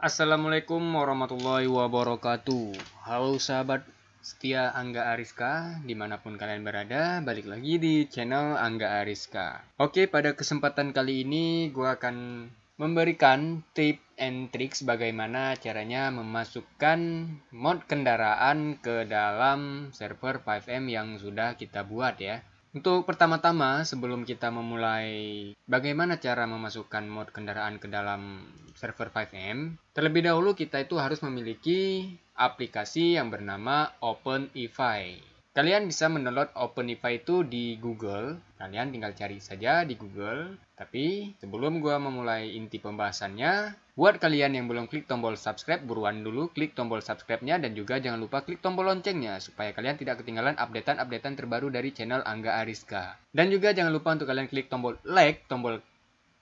Assalamualaikum warahmatullahi wabarakatuh Halo sahabat setia Angga Ariska Dimanapun kalian berada, balik lagi di channel Angga Ariska Oke, pada kesempatan kali ini gue akan memberikan tip and tricks bagaimana caranya memasukkan mod kendaraan ke dalam server 5M yang sudah kita buat ya untuk pertama-tama sebelum kita memulai bagaimana cara memasukkan mod kendaraan ke dalam server 5M, terlebih dahulu kita itu harus memiliki aplikasi yang bernama OpenEFI. Kalian bisa mendownload OpenIFA itu di Google. Kalian tinggal cari saja di Google. Tapi sebelum gue memulai inti pembahasannya, buat kalian yang belum klik tombol subscribe, buruan dulu klik tombol subscribe-nya dan juga jangan lupa klik tombol loncengnya supaya kalian tidak ketinggalan updatean-updatean terbaru dari channel Angga Ariska. Dan juga jangan lupa untuk kalian klik tombol like, tombol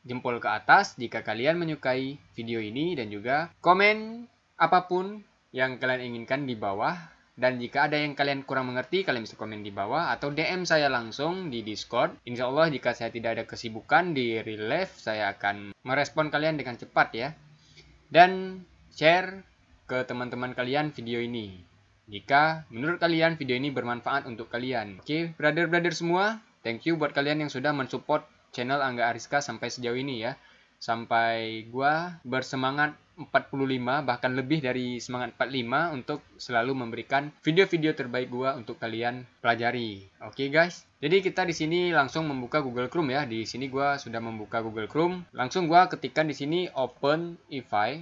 jempol ke atas jika kalian menyukai video ini dan juga komen apapun yang kalian inginkan di bawah dan jika ada yang kalian kurang mengerti, kalian bisa komen di bawah atau DM saya langsung di Discord. Insya Allah jika saya tidak ada kesibukan di relief saya akan merespon kalian dengan cepat ya. Dan share ke teman-teman kalian video ini. Jika menurut kalian video ini bermanfaat untuk kalian. Oke, okay, brother-brother semua, thank you buat kalian yang sudah mensupport channel Angga Ariska sampai sejauh ini ya. Sampai gua bersemangat 45 bahkan lebih dari semangat 45 untuk selalu memberikan video-video terbaik gua untuk kalian pelajari. Oke okay, guys. Jadi kita di sini langsung membuka Google Chrome ya. Di sini gua sudah membuka Google Chrome. Langsung gua ketikkan di sini open ify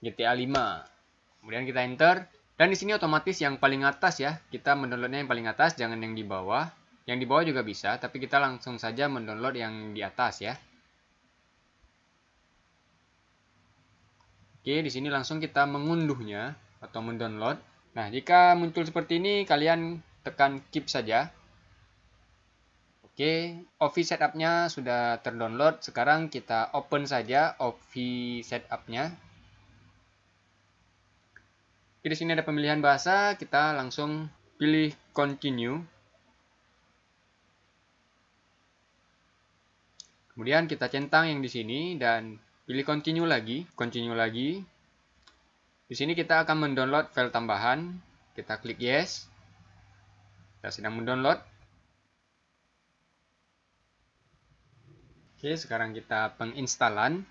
GTA 5. Kemudian kita enter dan di sini otomatis yang paling atas ya. Kita mendownloadnya yang paling atas jangan yang di bawah. Yang di bawah juga bisa, tapi kita langsung saja mendownload yang di atas ya. Oke, di sini langsung kita mengunduhnya atau mendownload. Nah, jika muncul seperti ini, kalian tekan keep saja. Oke, Office Setupnya sudah terdownload. Sekarang kita open saja Office Setupnya. Oke, di sini ada pemilihan bahasa, kita langsung pilih Continue. Kemudian kita centang yang di sini dan Pilih continue lagi, continue lagi. Di sini kita akan mendownload file tambahan. Kita klik yes. Kita sedang mendownload. Oke, sekarang kita penginstalan.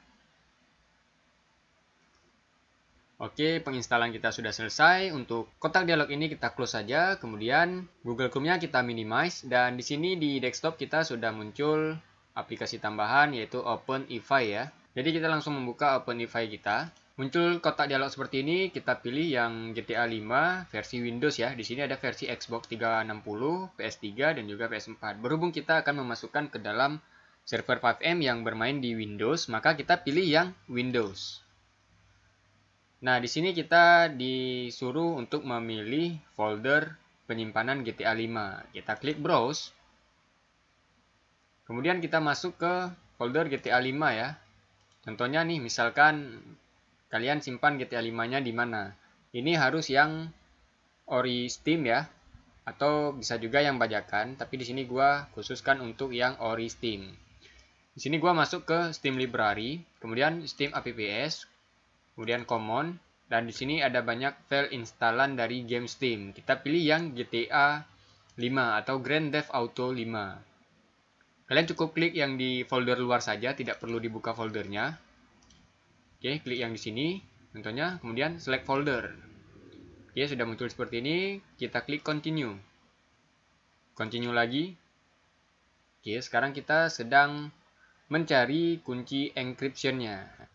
Oke, penginstalan kita sudah selesai. Untuk kotak dialog ini kita close saja. Kemudian Google Chrome-nya kita minimize. Dan di sini di desktop kita sudah muncul aplikasi tambahan yaitu Open EVI ya. Jadi kita langsung membuka OpenIFI kita. Muncul kotak dialog seperti ini, kita pilih yang GTA 5 versi Windows ya. Di sini ada versi Xbox 360, PS3 dan juga PS4. Berhubung kita akan memasukkan ke dalam server 5M yang bermain di Windows, maka kita pilih yang Windows. Nah, di sini kita disuruh untuk memilih folder penyimpanan GTA 5. Kita klik browse. Kemudian kita masuk ke folder GTA 5 ya. Contohnya nih, misalkan kalian simpan GTA 5-nya di mana. Ini harus yang ori Steam ya, atau bisa juga yang bajakan, tapi di sini gua khususkan untuk yang ori Steam. Di sini gua masuk ke Steam Library, kemudian Steam APPS, kemudian Common, dan di sini ada banyak file instalan dari game Steam. Kita pilih yang GTA 5 atau Grand Theft Auto 5. Kalian cukup klik yang di folder luar saja, tidak perlu dibuka foldernya. Oke, klik yang di sini, contohnya, kemudian select folder. Oke, sudah muncul seperti ini, kita klik continue. Continue lagi. Oke, sekarang kita sedang mencari kunci encryptionnya.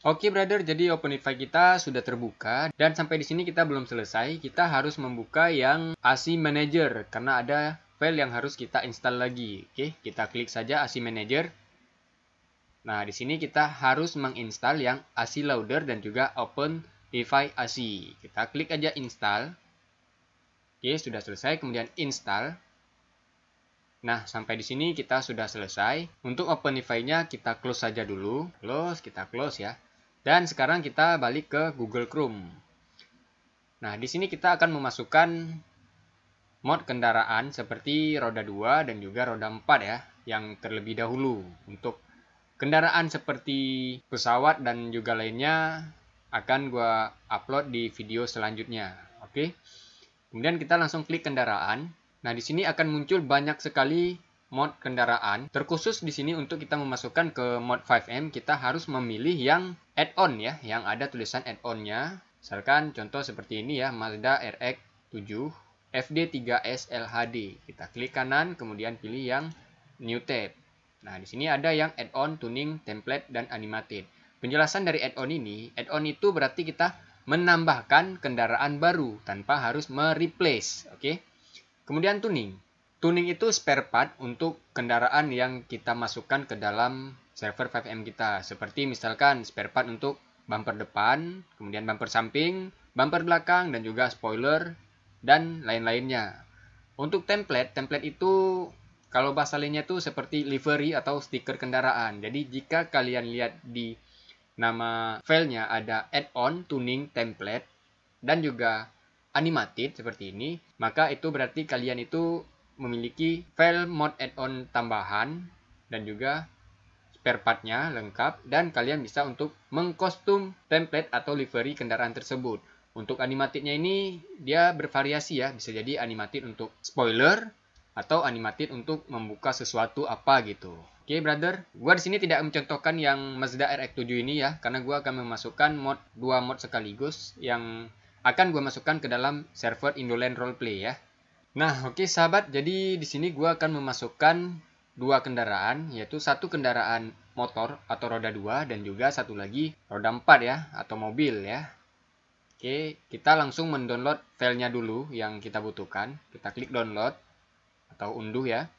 Oke okay, brother, jadi OpenIFI kita sudah terbuka dan sampai di sini kita belum selesai. Kita harus membuka yang AC Manager karena ada file yang harus kita install lagi. Oke, okay, kita klik saja AC Manager. Nah, di sini kita harus menginstal yang AC Loader dan juga OpenIFI AC. Kita klik aja install. Oke, okay, sudah selesai, kemudian install. Nah, sampai di sini kita sudah selesai. Untuk OpenIFI-nya kita close saja dulu. Close, kita close ya. Dan sekarang kita balik ke Google Chrome. Nah, di sini kita akan memasukkan mod kendaraan seperti roda 2 dan juga roda 4 ya, yang terlebih dahulu. Untuk kendaraan seperti pesawat dan juga lainnya akan gua upload di video selanjutnya. Oke. Kemudian kita langsung klik kendaraan. Nah, di sini akan muncul banyak sekali mode kendaraan. Terkhusus di sini untuk kita memasukkan ke mode 5M, kita harus memilih yang add-on ya, yang ada tulisan add-onnya. Misalkan contoh seperti ini ya, Mazda RX-7 FD3S LHD. Kita klik kanan, kemudian pilih yang New Tab. Nah, di sini ada yang add-on, tuning, template, dan animated. Penjelasan dari add-on ini, add-on itu berarti kita menambahkan kendaraan baru tanpa harus mereplace, oke? Okay? Kemudian tuning. Tuning itu spare part untuk kendaraan yang kita masukkan ke dalam server 5M kita. Seperti misalkan spare part untuk bumper depan, kemudian bumper samping, bumper belakang, dan juga spoiler, dan lain-lainnya. Untuk template, template itu kalau bahasa lainnya itu seperti livery atau stiker kendaraan. Jadi jika kalian lihat di nama filenya ada add-on tuning template dan juga animated seperti ini, maka itu berarti kalian itu memiliki file mod add-on tambahan dan juga spare partnya lengkap dan kalian bisa untuk mengkostum template atau livery kendaraan tersebut. Untuk animatiknya ini dia bervariasi ya, bisa jadi animatik untuk spoiler atau animatik untuk membuka sesuatu apa gitu. Oke okay, brother, gue di sini tidak mencontohkan yang Mazda RX7 ini ya, karena gue akan memasukkan mod dua mod sekaligus yang akan gue masukkan ke dalam server Indolent Roleplay ya. Nah, oke okay, sahabat, jadi di sini gue akan memasukkan dua kendaraan, yaitu satu kendaraan motor atau roda dua dan juga satu lagi roda empat ya atau mobil ya. Oke, kita langsung mendownload filenya dulu yang kita butuhkan. Kita klik download atau unduh ya.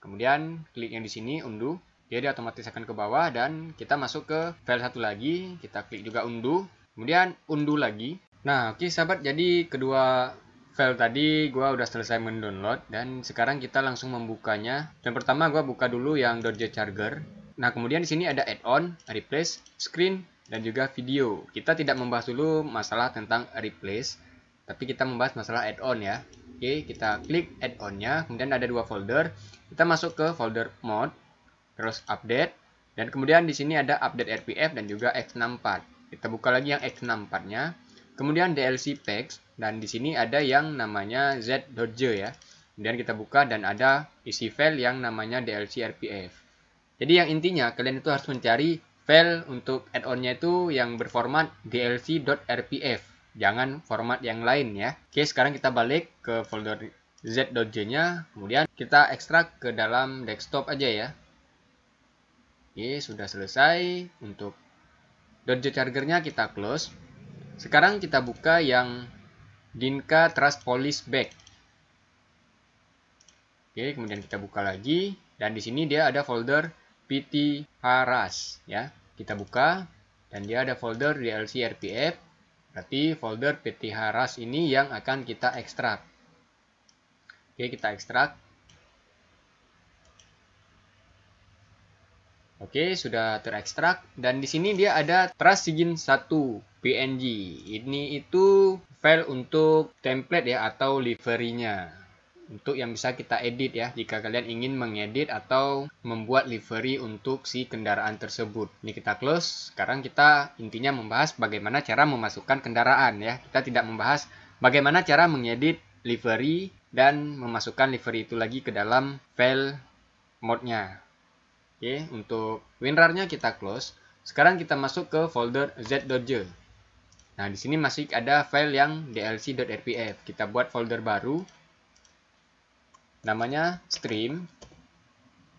Kemudian klik yang di sini unduh, jadi dia otomatis akan ke bawah dan kita masuk ke file satu lagi, kita klik juga unduh, kemudian unduh lagi. Nah, oke sahabat, jadi kedua file tadi gue udah selesai mendownload dan sekarang kita langsung membukanya. Dan pertama gue buka dulu yang Dodge Charger. Nah kemudian di sini ada add-on, replace, screen, dan juga video. Kita tidak membahas dulu masalah tentang replace, tapi kita membahas masalah add-on ya. Oke, kita klik add-onnya, kemudian ada dua folder. Kita masuk ke folder mod, terus update, dan kemudian di sini ada update RPF dan juga X64. Kita buka lagi yang X64-nya. Kemudian DLC packs dan di sini ada yang namanya Z Dodger ya. Kemudian kita buka dan ada isi file yang namanya DLC RPF. Jadi yang intinya kalian itu harus mencari file untuk add-onnya itu yang berformat DLC.rpf. Jangan format yang lain ya. Oke, sekarang kita balik ke folder z.j-nya. Kemudian kita ekstrak ke dalam desktop aja ya. Oke, sudah selesai. Untuk Charger-nya kita close. Sekarang kita buka yang Dinka Trust Police Bag, Oke, kemudian kita buka lagi dan di sini dia ada folder PT Haras ya. Kita buka dan dia ada folder DLC RPF. Berarti folder PT Haras ini yang akan kita ekstrak. Oke, kita ekstrak. Oke, sudah terekstrak dan di sini dia ada trasigin 1 PNG. Ini itu file untuk template ya atau liverynya. Untuk yang bisa kita edit ya, jika kalian ingin mengedit atau membuat livery untuk si kendaraan tersebut. Ini kita close, sekarang kita intinya membahas bagaimana cara memasukkan kendaraan ya. Kita tidak membahas bagaimana cara mengedit livery dan memasukkan livery itu lagi ke dalam file modnya. Oke, untuk WinRAR-nya kita close. Sekarang kita masuk ke folder z.j. Nah, di sini masih ada file yang dlc.rpf. Kita buat folder baru. Namanya stream.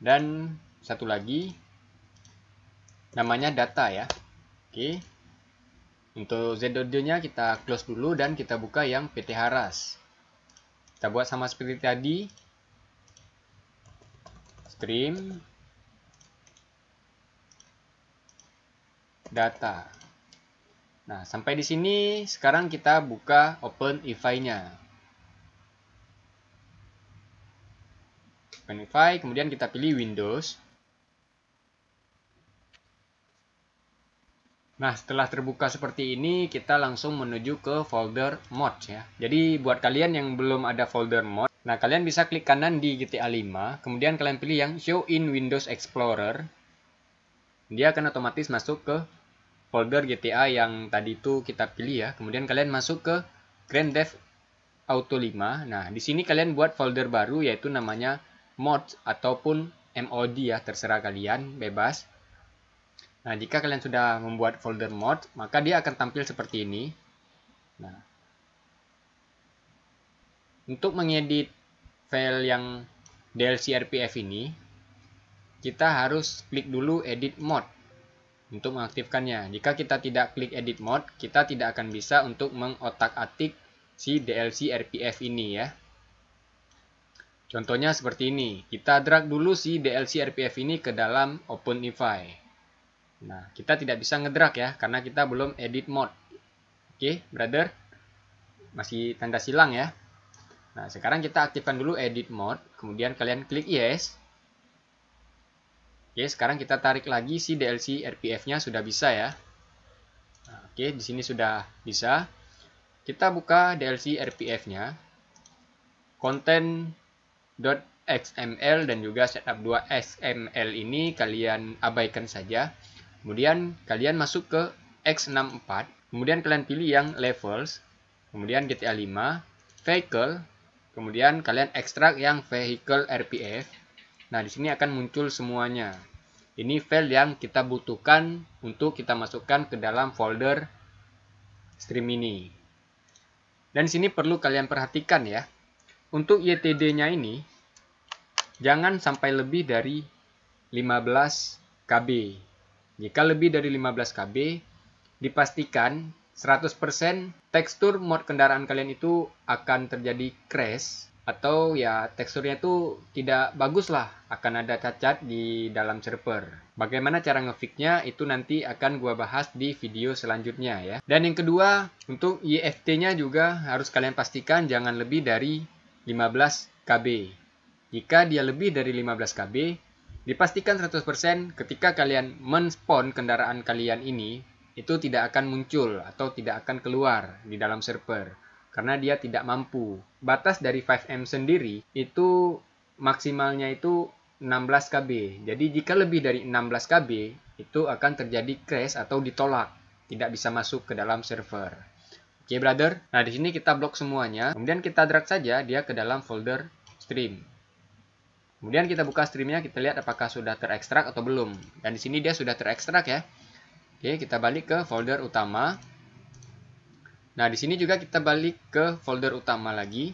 Dan satu lagi namanya data ya. Oke. Untuk z.j-nya kita close dulu dan kita buka yang PT Haras. Kita buat sama seperti tadi. Stream data. Nah, sampai di sini sekarang kita buka open e ify-nya. Open e ify, kemudian kita pilih Windows. Nah, setelah terbuka seperti ini, kita langsung menuju ke folder mod ya. Jadi, buat kalian yang belum ada folder mod, nah kalian bisa klik kanan di GTA 5, kemudian kalian pilih yang show in Windows Explorer. Dia akan otomatis masuk ke folder GTA yang tadi itu kita pilih ya. Kemudian kalian masuk ke Grand Theft Auto 5. Nah, di sini kalian buat folder baru yaitu namanya mod ataupun MOD ya, terserah kalian, bebas. Nah, jika kalian sudah membuat folder mod, maka dia akan tampil seperti ini. Nah, untuk mengedit file yang DLC RPF ini, kita harus klik dulu edit mod untuk mengaktifkannya. Jika kita tidak klik edit mode, kita tidak akan bisa untuk mengotak-atik si DLC RPF ini ya. Contohnya seperti ini, kita drag dulu si DLC RPF ini ke dalam OpenIFI. Nah, kita tidak bisa ngedrag ya, karena kita belum edit mode. Oke, brother? Masih tanda silang ya. Nah, sekarang kita aktifkan dulu edit mode, kemudian kalian klik yes. Oke, sekarang kita tarik lagi si DLC RPF-nya sudah bisa ya. Nah, oke, di sini sudah bisa. Kita buka DLC RPF-nya. .xml dan juga setup 2 XML ini kalian abaikan saja. Kemudian kalian masuk ke X64. Kemudian kalian pilih yang levels. Kemudian GTA 5, vehicle. Kemudian kalian ekstrak yang vehicle RPF. Nah, di sini akan muncul semuanya. Ini file yang kita butuhkan untuk kita masukkan ke dalam folder stream ini. Dan sini perlu kalian perhatikan ya. Untuk YTD-nya ini, jangan sampai lebih dari 15 KB. Jika lebih dari 15 KB, dipastikan 100% tekstur mod kendaraan kalian itu akan terjadi crash atau ya teksturnya itu tidak bagus lah akan ada cacat di dalam server. Bagaimana cara ngefixnya itu nanti akan gua bahas di video selanjutnya ya. Dan yang kedua untuk IFT-nya juga harus kalian pastikan jangan lebih dari 15 KB. Jika dia lebih dari 15 KB, dipastikan 100% ketika kalian spawn kendaraan kalian ini itu tidak akan muncul atau tidak akan keluar di dalam server karena dia tidak mampu. Batas dari 5M sendiri itu maksimalnya itu 16 kb. Jadi jika lebih dari 16 kb itu akan terjadi crash atau ditolak, tidak bisa masuk ke dalam server. Oke, okay, brother. Nah, di sini kita blok semuanya. Kemudian kita drag saja dia ke dalam folder stream. Kemudian kita buka streamnya, kita lihat apakah sudah terekstrak atau belum. Dan di sini dia sudah terekstrak ya. Oke, kita balik ke folder utama. Nah, di sini juga kita balik ke folder utama lagi.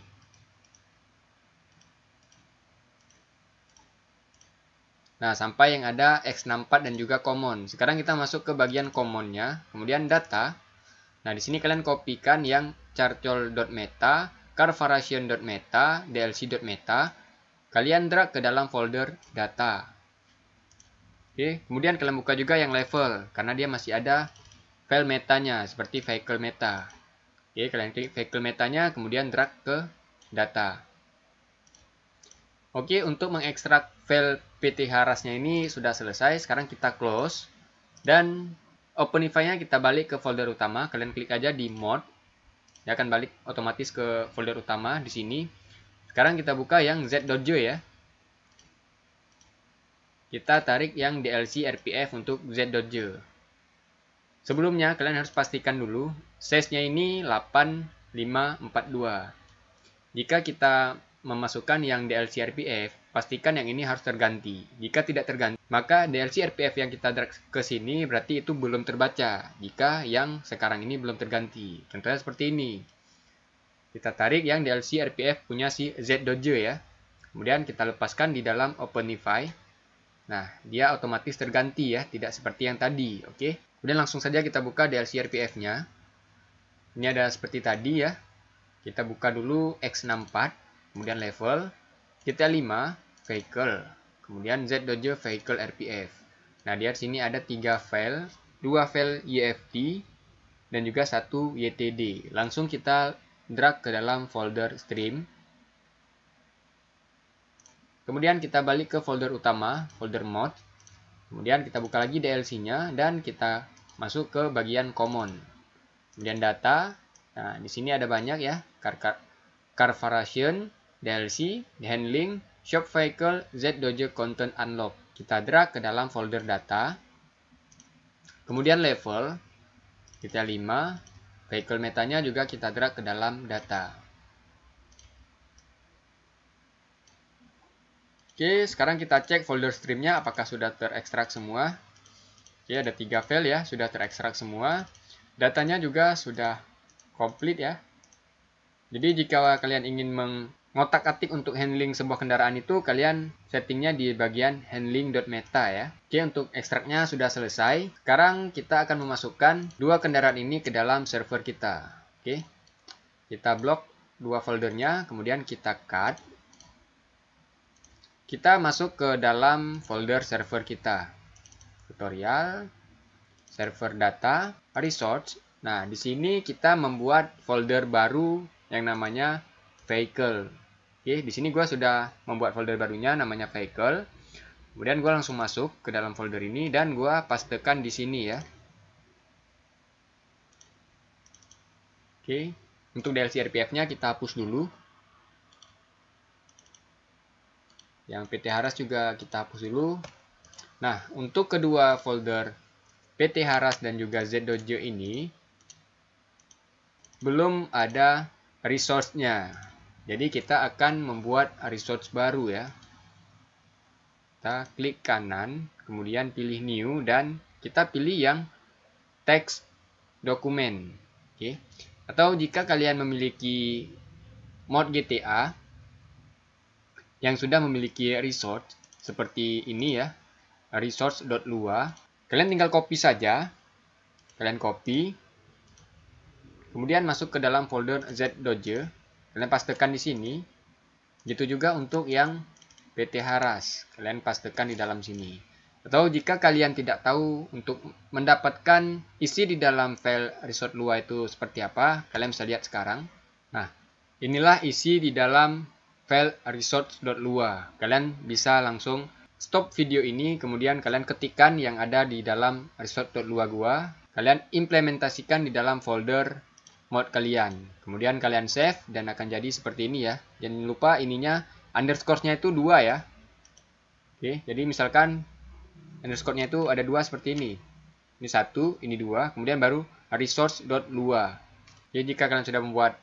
Nah, sampai yang ada X64 dan juga common. Sekarang kita masuk ke bagian commonnya, kemudian data. Nah, di sini kalian kopikan yang charcoal.meta, carvaration.meta, dlc.meta. Kalian drag ke dalam folder data. Oke, kemudian kalian buka juga yang level, karena dia masih ada file metanya, seperti vehicle meta. Oke, kalian klik vehicle metanya, kemudian drag ke data. Oke, untuk mengekstrak file PTH rasnya ini sudah selesai. Sekarang kita close. Dan Openify-nya kita balik ke folder utama. Kalian klik aja di mod. dia akan balik otomatis ke folder utama di sini. Sekarang kita buka yang z.jo ya. Kita tarik yang DLC RPF untuk z.jo. Sebelumnya, kalian harus pastikan dulu Size-nya ini 8542. Jika kita memasukkan yang DLC RPF, pastikan yang ini harus terganti. Jika tidak terganti, maka DLC RPF yang kita drag ke sini berarti itu belum terbaca. Jika yang sekarang ini belum terganti. Contohnya seperti ini. Kita tarik yang DLC RPF punya si Z Dojo ya. Kemudian kita lepaskan di dalam Openify. Nah, dia otomatis terganti ya, tidak seperti yang tadi, oke? Okay? Kemudian langsung saja kita buka DLC RPF-nya. Ini ada seperti tadi ya. Kita buka dulu X64, kemudian level. Kita 5, vehicle. Kemudian Z Dojo vehicle RPF. Nah, di sini ada tiga file, dua file YFD e dan juga satu YTD. E Langsung kita drag ke dalam folder stream. Kemudian kita balik ke folder utama, folder mod. Kemudian kita buka lagi DLC-nya dan kita masuk ke bagian common. Kemudian data. Nah, di sini ada banyak ya. Car, car, car variation, DLC, handling, shop vehicle, Z Dojo content unlock. Kita drag ke dalam folder data. Kemudian level. Kita 5. Vehicle metanya juga kita drag ke dalam data. Oke, sekarang kita cek folder streamnya apakah sudah terekstrak semua. Oke, ada tiga file ya, sudah terekstrak semua. Datanya juga sudah komplit ya. Jadi jika kalian ingin mengotak-atik untuk handling sebuah kendaraan itu, kalian settingnya di bagian handling.meta ya. Oke, untuk ekstraknya sudah selesai. Sekarang kita akan memasukkan dua kendaraan ini ke dalam server kita. Oke, kita blok dua foldernya, kemudian kita cut. Kita masuk ke dalam folder server kita. Tutorial, server data, resource. Nah, di sini kita membuat folder baru yang namanya vehicle. Oke, di sini gue sudah membuat folder barunya namanya vehicle. Kemudian gue langsung masuk ke dalam folder ini dan gue pastekan di sini ya. Oke, untuk DLC RPF-nya kita hapus dulu. Yang PT Haras juga kita hapus dulu. Nah, untuk kedua folder PT Haras dan juga Z.Dojo ini belum ada resource-nya. Jadi kita akan membuat resource baru ya. Kita klik kanan, kemudian pilih new dan kita pilih yang Text Document, Oke. Okay. Atau jika kalian memiliki mod GTA yang sudah memiliki resource seperti ini ya, resource.lua Kalian tinggal copy saja. Kalian copy. Kemudian masuk ke dalam folder Z zdoge. Kalian pastekan di sini. Gitu juga untuk yang PT Haras. Kalian pastekan di dalam sini. Atau jika kalian tidak tahu untuk mendapatkan isi di dalam file resort lua itu seperti apa, kalian bisa lihat sekarang. Nah, inilah isi di dalam file resort.lua. Kalian bisa langsung stop video ini, kemudian kalian ketikkan yang ada di dalam resort.lua gua. Kalian implementasikan di dalam folder mod kalian. Kemudian kalian save dan akan jadi seperti ini ya. Jangan lupa ininya underscore-nya itu dua ya. Oke, jadi misalkan underscore-nya itu ada dua seperti ini. Ini satu, ini dua, kemudian baru resource.lua. Jadi jika kalian sudah membuat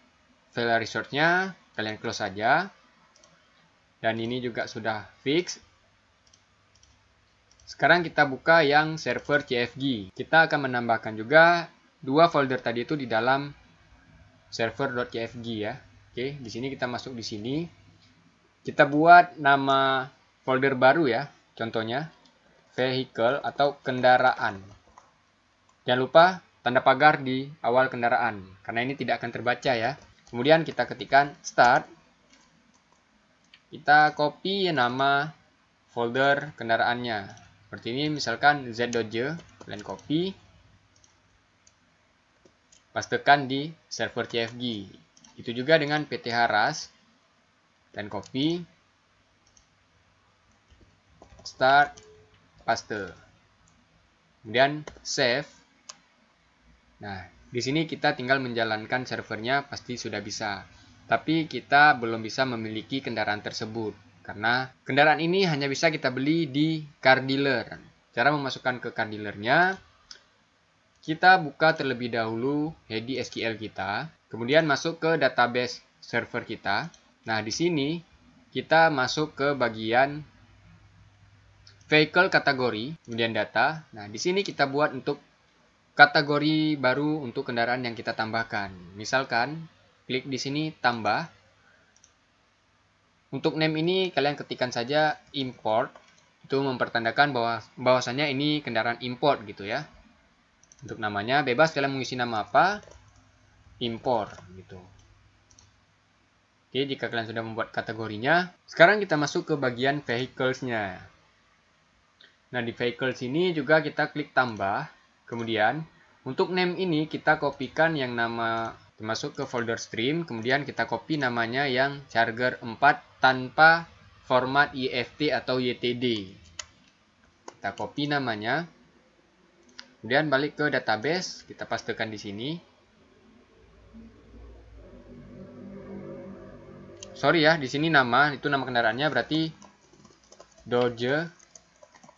file resource-nya, kalian close saja. Dan ini juga sudah fix, sekarang kita buka yang server CFG. Kita akan menambahkan juga dua folder tadi itu di dalam server.cfg ya. Oke, di sini kita masuk di sini. Kita buat nama folder baru ya. Contohnya vehicle atau kendaraan. Jangan lupa tanda pagar di awal kendaraan karena ini tidak akan terbaca ya. Kemudian kita ketikkan start. Kita copy nama folder kendaraannya seperti ini misalkan z.j kalian copy pastekan di server CFG itu juga dengan PTHRas Haras. dan copy start paste kemudian save nah di sini kita tinggal menjalankan servernya pasti sudah bisa tapi kita belum bisa memiliki kendaraan tersebut karena kendaraan ini hanya bisa kita beli di car dealer. Cara memasukkan ke car dealernya, kita buka terlebih dahulu Hedi SQL kita, kemudian masuk ke database server kita. Nah, di sini kita masuk ke bagian vehicle kategori, kemudian data. Nah, di sini kita buat untuk kategori baru untuk kendaraan yang kita tambahkan. Misalkan klik di sini tambah untuk name ini kalian ketikkan saja import itu mempertandakan bahwa bahwasannya ini kendaraan import gitu ya. Untuk namanya bebas kalian mengisi nama apa import gitu. Oke, jika kalian sudah membuat kategorinya, sekarang kita masuk ke bagian vehiclesnya Nah, di vehicles ini juga kita klik tambah. Kemudian, untuk name ini kita kopikan yang nama masuk ke folder stream kemudian kita copy namanya yang charger 4 tanpa format EFT atau YTD e kita copy namanya kemudian balik ke database kita pastikan di sini sorry ya di sini nama itu nama kendaraannya berarti Dodge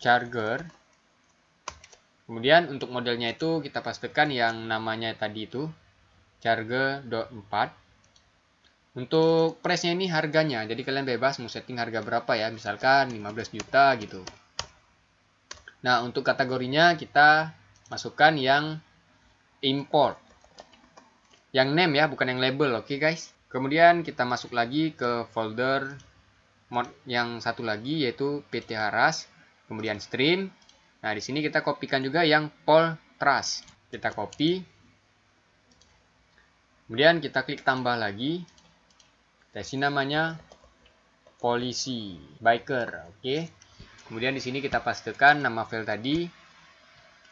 Charger kemudian untuk modelnya itu kita pastikan yang namanya tadi itu charge 24 untuk price nya ini harganya jadi kalian bebas mau setting harga berapa ya misalkan 15 juta gitu nah untuk kategorinya kita masukkan yang import yang name ya bukan yang label oke okay, guys kemudian kita masuk lagi ke folder mod yang satu lagi yaitu PT Haras, kemudian stream. Nah, di sini kita kopikan juga yang pol trust Kita copy. Kemudian kita klik tambah lagi. Kita isi namanya polisi biker, oke. Okay. Kemudian di sini kita pastikan nama file tadi.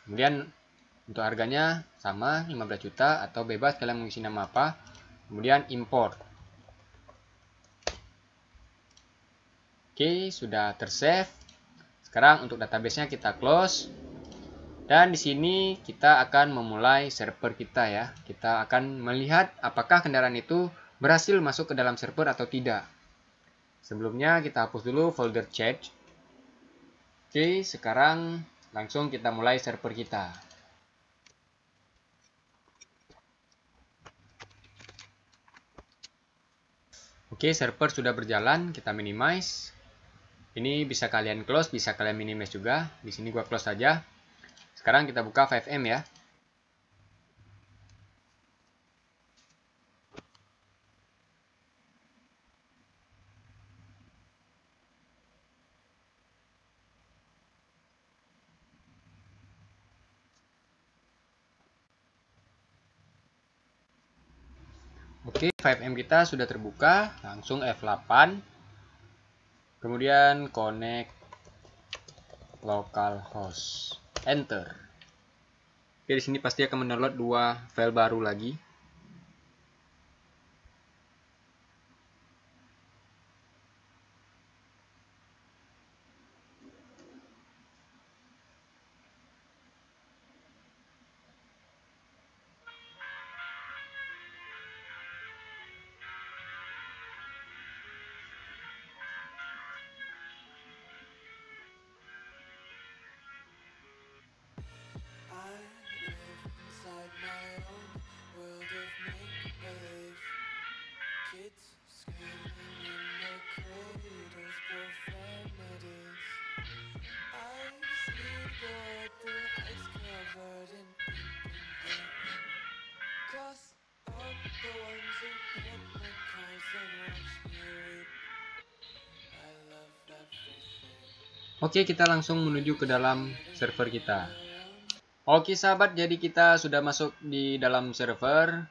Kemudian untuk harganya sama 15 juta atau bebas kalian mengisi nama apa. Kemudian import. Oke, okay, sudah tersave. Sekarang untuk databasenya kita close. Dan di sini kita akan memulai server kita ya. Kita akan melihat apakah kendaraan itu berhasil masuk ke dalam server atau tidak. Sebelumnya kita hapus dulu folder chat. Oke, sekarang langsung kita mulai server kita. Oke, server sudah berjalan, kita minimize. Ini bisa kalian close, bisa kalian minimize juga. Di sini gua close saja. Sekarang kita buka 5M ya. Oke, 5M kita sudah terbuka, langsung F8. Kemudian connect localhost. Enter. Oke, di sini pasti akan mendownload dua file baru lagi. Oke, kita langsung menuju ke dalam server kita. Oke sahabat, jadi kita sudah masuk di dalam server.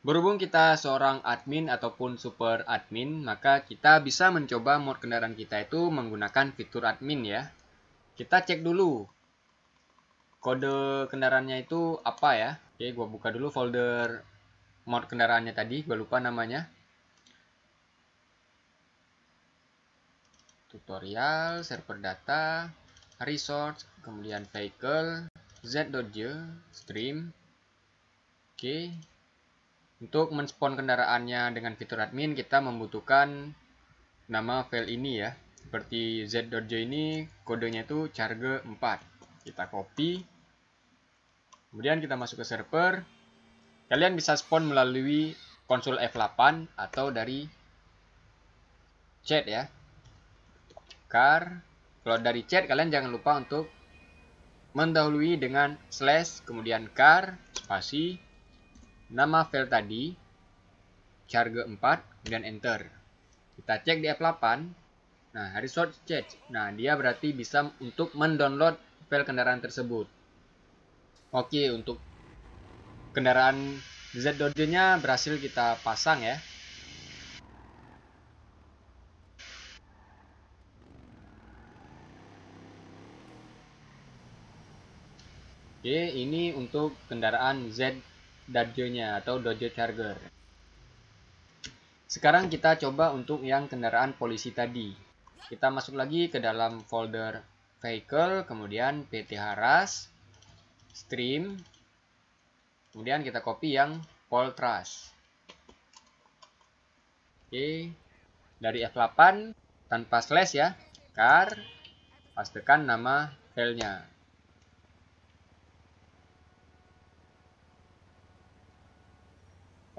Berhubung kita seorang admin ataupun super admin, maka kita bisa mencoba mod kendaraan kita itu menggunakan fitur admin ya. Kita cek dulu kode kendaraannya itu apa ya. Oke, gua buka dulu folder mod kendaraannya tadi, gua lupa namanya. tutorial, server data, resource, kemudian vehicle, z.j, stream. Oke. Okay. Untuk menspon kendaraannya dengan fitur admin, kita membutuhkan nama file ini ya. Seperti z.j ini, kodenya itu charge 4. Kita copy. Kemudian kita masuk ke server. Kalian bisa spawn melalui konsol F8 atau dari chat ya bakar. Kalau dari chat kalian jangan lupa untuk mendahului dengan slash kemudian car spasi nama file tadi charge 4 kemudian enter. Kita cek di F8. Nah, resource chat. Nah, dia berarti bisa untuk mendownload file kendaraan tersebut. Oke, untuk kendaraan Z Dodge-nya berhasil kita pasang ya. Oke, ini untuk kendaraan Z Dodge-nya atau Dodge Charger. Sekarang kita coba untuk yang kendaraan polisi tadi. Kita masuk lagi ke dalam folder vehicle, kemudian PT Haras, stream, kemudian kita copy yang Poltras. Oke, dari F8 tanpa slash ya, car, pastikan nama filenya.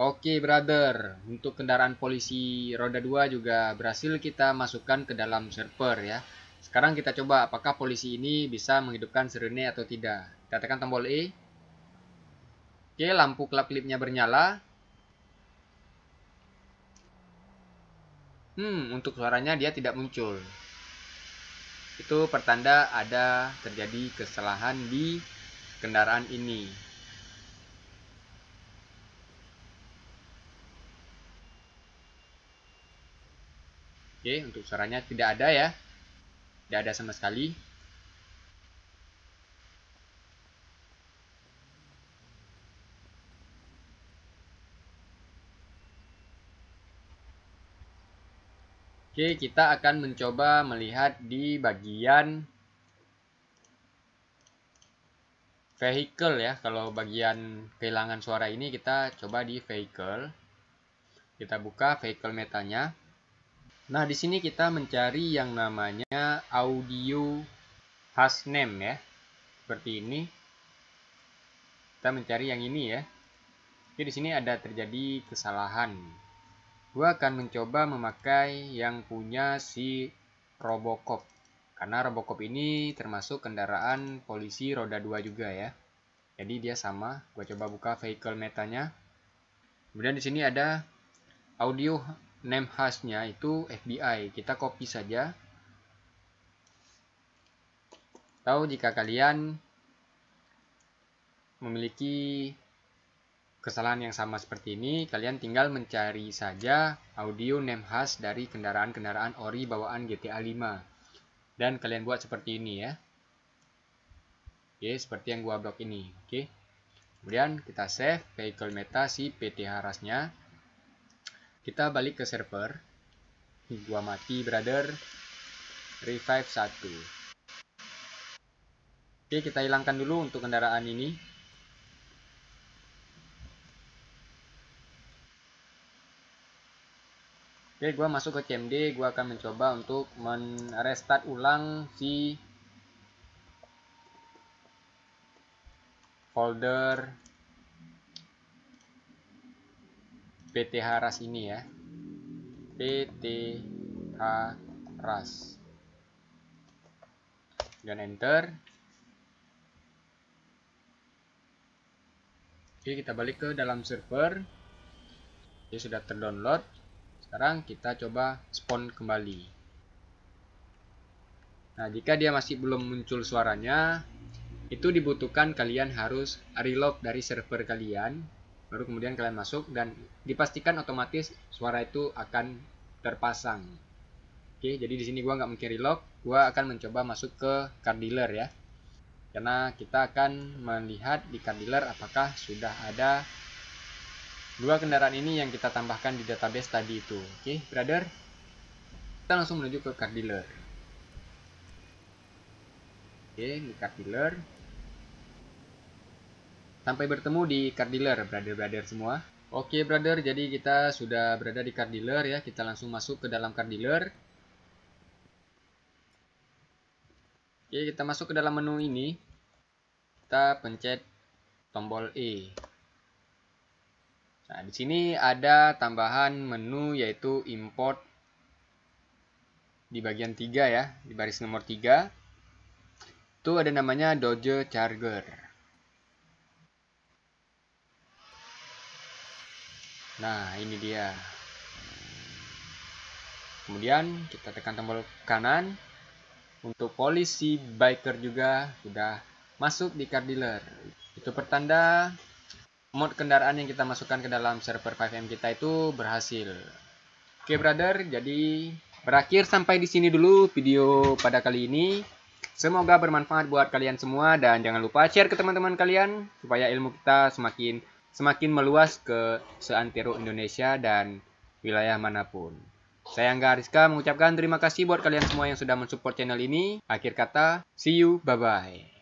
Oke, brother. Untuk kendaraan polisi roda 2 juga berhasil kita masukkan ke dalam server ya. Sekarang kita coba apakah polisi ini bisa menghidupkan sirene atau tidak. Kita tekan tombol E. Oke, lampu klap-klipnya bernyala. Hmm, untuk suaranya dia tidak muncul. Itu pertanda ada terjadi kesalahan di kendaraan ini. Oke, untuk suaranya tidak ada ya. Tidak ada sama sekali. Oke, kita akan mencoba melihat di bagian vehicle ya. Kalau bagian kehilangan suara ini kita coba di vehicle. Kita buka vehicle metanya. Nah, di sini kita mencari yang namanya audio name ya. Seperti ini. Kita mencari yang ini ya. Jadi di sini ada terjadi kesalahan. Gua akan mencoba memakai yang punya si Robocop. Karena Robocop ini termasuk kendaraan polisi roda 2 juga ya. Jadi dia sama. Gua coba buka vehicle metanya. Kemudian di sini ada audio name hashnya itu FBI. Kita copy saja. Tahu jika kalian memiliki kesalahan yang sama seperti ini, kalian tinggal mencari saja audio name hash dari kendaraan-kendaraan ori bawaan GTA 5. Dan kalian buat seperti ini ya. Oke, seperti yang gua blok ini. Oke. Kemudian kita save vehicle meta si PTH rasnya. Kita balik ke server. Gua mati, brother. Revive 1. Oke, kita hilangkan dulu untuk kendaraan ini. Oke, gua masuk ke CMD, gua akan mencoba untuk men ulang si folder PT Haras ini ya PT Haras dan enter oke kita balik ke dalam server dia sudah terdownload sekarang kita coba spawn kembali nah jika dia masih belum muncul suaranya itu dibutuhkan kalian harus reload dari server kalian baru kemudian kalian masuk dan dipastikan otomatis suara itu akan terpasang oke jadi di sini gua nggak mungkin relock gua akan mencoba masuk ke card dealer ya karena kita akan melihat di card dealer apakah sudah ada dua kendaraan ini yang kita tambahkan di database tadi itu oke brother kita langsung menuju ke card dealer oke di card dealer Sampai bertemu di car dealer, brother-brother semua. Oke, brother, jadi kita sudah berada di car dealer ya. Kita langsung masuk ke dalam car dealer. Oke, kita masuk ke dalam menu ini. Kita pencet tombol E. Nah, di sini ada tambahan menu yaitu import di bagian 3 ya, di baris nomor 3. Itu ada namanya Dodge Charger. Nah, ini dia. Kemudian kita tekan tombol kanan. Untuk polisi biker juga sudah masuk di car dealer. Itu pertanda mod kendaraan yang kita masukkan ke dalam server 5M kita itu berhasil. Oke brother, jadi berakhir sampai di sini dulu video pada kali ini. Semoga bermanfaat buat kalian semua dan jangan lupa share ke teman-teman kalian supaya ilmu kita semakin semakin meluas ke seantero Indonesia dan wilayah manapun. Saya Angga Ariska mengucapkan terima kasih buat kalian semua yang sudah mensupport channel ini. Akhir kata, see you, bye-bye.